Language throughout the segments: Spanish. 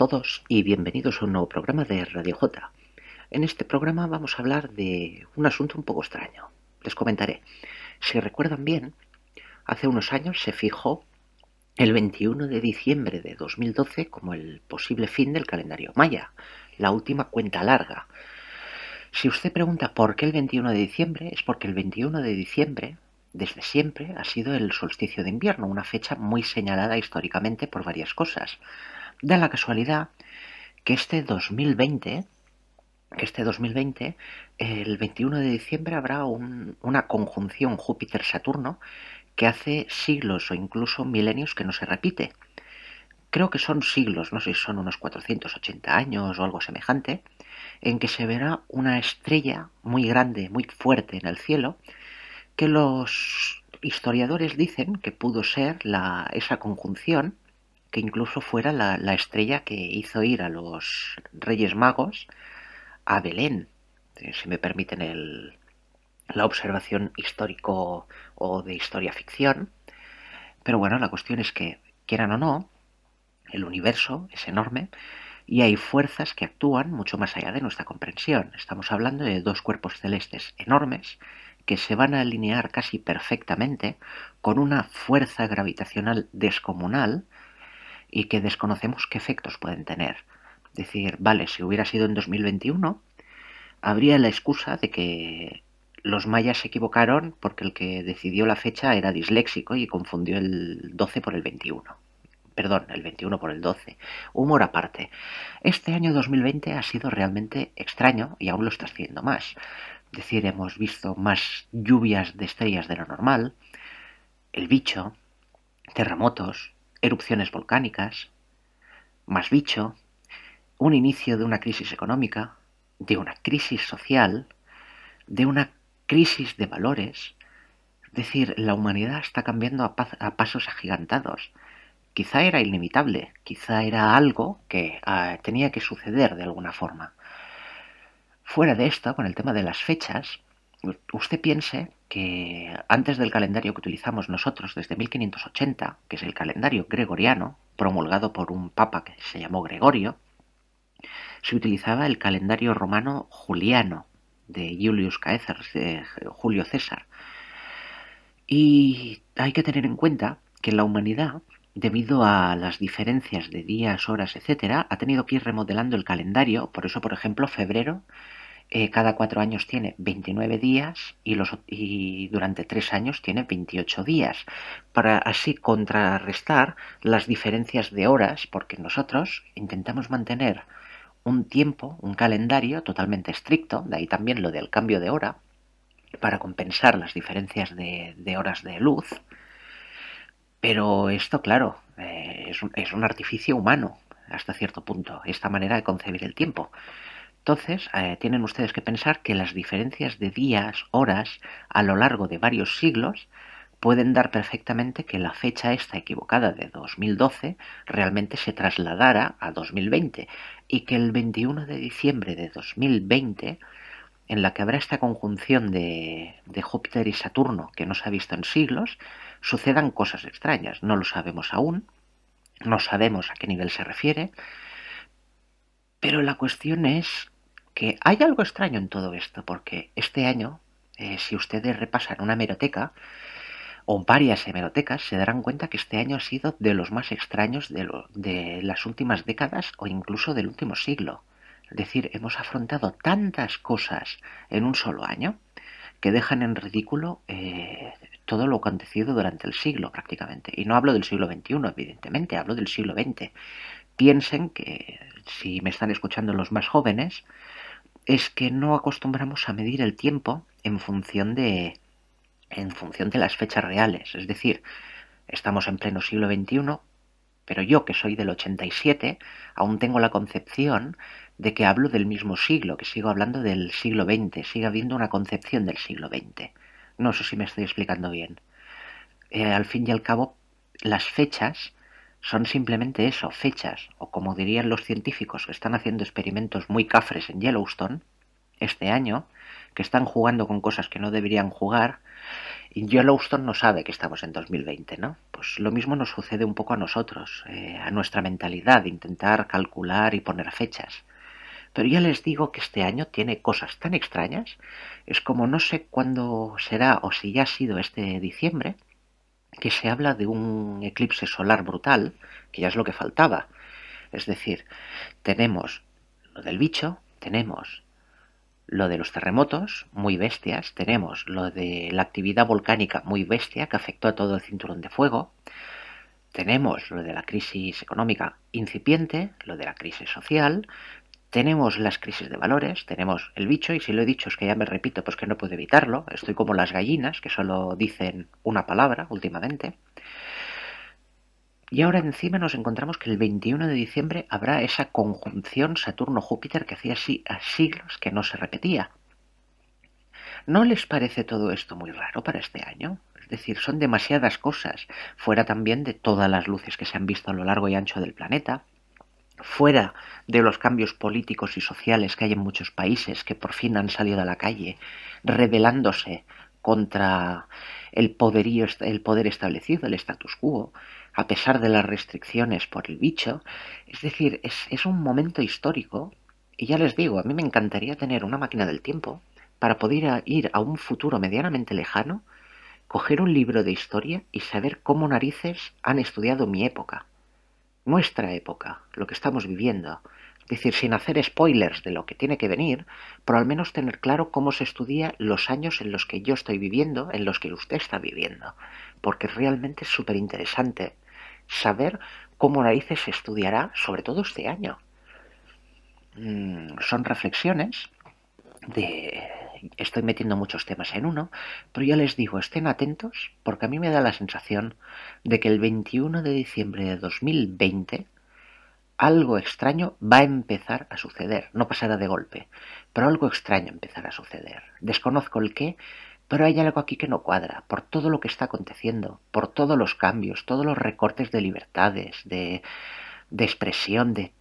todos y bienvenidos a un nuevo programa de Radio J. En este programa vamos a hablar de un asunto un poco extraño. Les comentaré. Si recuerdan bien, hace unos años se fijó el 21 de diciembre de 2012 como el posible fin del calendario maya, la última cuenta larga. Si usted pregunta por qué el 21 de diciembre, es porque el 21 de diciembre, desde siempre, ha sido el solsticio de invierno, una fecha muy señalada históricamente por varias cosas. Da la casualidad que este 2020, este el 21 de diciembre habrá una conjunción Júpiter-Saturno que hace siglos o incluso milenios que no se repite. Creo que son siglos, no sé si son unos 480 años o algo semejante, en que se verá una estrella muy grande, muy fuerte en el cielo, que los historiadores dicen que pudo ser la, esa conjunción que incluso fuera la, estrella que hizo ir a los Reyes Magos a Belén, eh, si me permiten el, la observación histórico o de historia ficción. Pero bueno, la cuestión es que, quieran o no, el universo es enorme y hay fuerzas que actúan mucho más allá de nuestra comprensión. Estamos hablando de dos cuerpos celestes enormes que se van a alinear casi perfectamente con una fuerza gravitacional descomunal y que desconocemos qué efectos pueden tener. Decir, vale, si hubiera sido en 2021, habría la excusa de que los mayas se equivocaron porque el que decidió la fecha era disléxico y confundió el 12 por el 21. Perdón, el 21 por el 12. Humor aparte. Este año 2020 ha sido realmente extraño y aún lo está haciendo más. Es decir, hemos visto más lluvias de estrellas de lo normal, el bicho, terremotos, erupciones volcánicas, más bicho, un inicio de una crisis económica, de una crisis social, de una crisis de valores. Es decir, la humanidad está cambiando a, pasos agigantados. Quizá era inevitable, quizá era algo que ah, tenía que suceder de alguna forma. Fuera de esto, con el tema de las fechas, usted piense que antes del calendario que utilizamos nosotros desde 1580, que es el calendario gregoriano, promulgado por un papa que se llamó Gregorio, se utilizaba el calendario romano juliano de Julius Caesar, de Julio César. Y hay que tener en cuenta que la humanidad, debido a las diferencias de días, horas, etc., ha tenido que ir remodelando el calendario, por eso, por ejemplo, febrero eh, cada cuatro años tiene 29 días y, durante tres años tiene 28 días, para así contrarrestar las diferencias de horas, porque nosotros intentamos mantener un tiempo, un calendario totalmente estricto, de ahí también lo del cambio de hora, para compensar las diferencias de, horas de luz. Pero esto, claro, eh, es, es un artificio humano hasta cierto punto, esta manera de concebir el tiempo. Entonces, eh, tienen ustedes que pensar que las diferencias de días, horas, a lo largo de varios siglos, pueden dar perfectamente que la fecha esta equivocada de 2012 realmente se trasladara a 2020 y que el 21 de diciembre de 2020, en la que habrá esta conjunción de, de Júpiter y Saturno que no se ha visto en siglos, sucedan cosas extrañas. No lo sabemos aún, no sabemos a qué nivel se refiere, pero la cuestión es que hay algo extraño en todo esto, porque este año, eh, si ustedes repasan una hemeroteca, o varias hemerotecas, se darán cuenta que este año ha sido de los más extraños de, las últimas décadas o incluso del último siglo. Es decir, hemos afrontado tantas cosas en un solo año que dejan en ridículo eh, todo lo acontecido durante el siglo prácticamente. Y no hablo del siglo XXI, evidentemente, hablo del siglo XX. Piensen que si me están escuchando los más jóvenes, es que no acostumbramos a medir el tiempo en función de, en función de las fechas reales. Es decir, estamos en pleno siglo XXI, pero yo que soy del 87, aún tengo la concepción de que hablo del mismo siglo, que sigo hablando del siglo XX, sigue habiendo una concepción del siglo XX. No sé si me estoy explicando bien. Eh, al fin y al cabo, las fechas son simplemente eso, fechas, o como dirían los científicos que están haciendo experimentos muy cafres en Yellowstone este año, que están jugando con cosas que no deberían jugar, y Yellowstone no sabe que estamos en 2020, ¿no? Pues lo mismo nos sucede un poco a nosotros, eh, a nuestra mentalidad, intentar calcular y poner fechas. Pero ya les digo que este año tiene cosas tan extrañas, es como no sé cuándo será o si ya ha sido este diciembre, que se habla de un eclipse solar brutal, que ya es lo que faltaba. Es decir, tenemos lo del bicho, tenemos lo de los terremotos, muy bestias, tenemos lo de la actividad volcánica, muy bestia, que afectó a todo el cinturón de fuego, tenemos lo de la crisis económica incipiente, lo de la crisis social, tenemos las crisis de valores, tenemos el bicho, y si lo he dicho es que ya me repito, pues que no puedo evitarlo, estoy como las gallinas, que solo dicen una palabra últimamente. Y ahora encima nos encontramos que el 21 de diciembre habrá esa conjunción Saturno-Júpiter que hacía así a siglos que no se repetía. ¿No les parece todo esto muy raro para este año? Es decir, son demasiadas cosas, fuera también de todas las luces que se han visto a lo largo y ancho del planeta, fuera de los cambios políticos y sociales que hay en muchos países que por fin han salido a la calle, rebelándose contra el, poderío, el poder establecido, el status quo, a pesar de las restricciones por el bicho. Es decir, es, es un momento histórico y ya les digo, a mí me encantaría tener una máquina del tiempo para poder ir a un futuro medianamente lejano, coger un libro de historia y saber cómo narices han estudiado mi época nuestra época, lo que estamos viviendo. Es decir, sin hacer spoilers de lo que tiene que venir, pero al menos tener claro cómo se estudia los años en los que yo estoy viviendo, en los que usted está viviendo. Porque realmente es súper interesante saber cómo narices se estudiará, sobre todo este año. Mm, son reflexiones de, estoy metiendo muchos temas en uno, pero ya les digo, estén atentos porque a mí me da la sensación de que el 21 de diciembre de 2020 algo extraño va a empezar a suceder. No pasará de golpe, pero algo extraño empezará a suceder. Desconozco el qué, pero hay algo aquí que no cuadra, por todo lo que está aconteciendo, por todos los cambios, todos los recortes de libertades, de, de expresión, de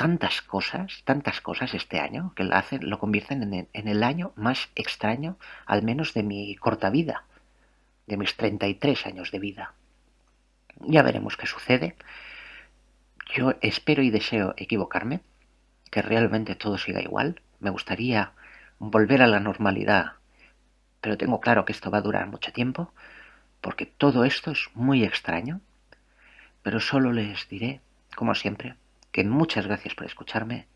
tantas cosas, tantas cosas este año, que lo, hacen, lo convierten en el, en el año más extraño, al menos de mi corta vida, de mis 33 años de vida. Ya veremos qué sucede. Yo espero y deseo equivocarme, que realmente todo siga igual. Me gustaría volver a la normalidad, pero tengo claro que esto va a durar mucho tiempo, porque todo esto es muy extraño. Pero solo les diré, como siempre, que muchas gracias por escucharme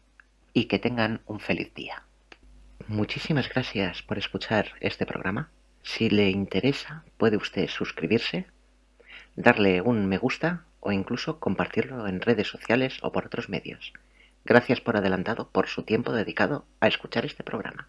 y que tengan un feliz día. Muchísimas gracias por escuchar este programa. Si le interesa, puede usted suscribirse, darle un me gusta o incluso compartirlo en redes sociales o por otros medios. Gracias por adelantado por su tiempo dedicado a escuchar este programa.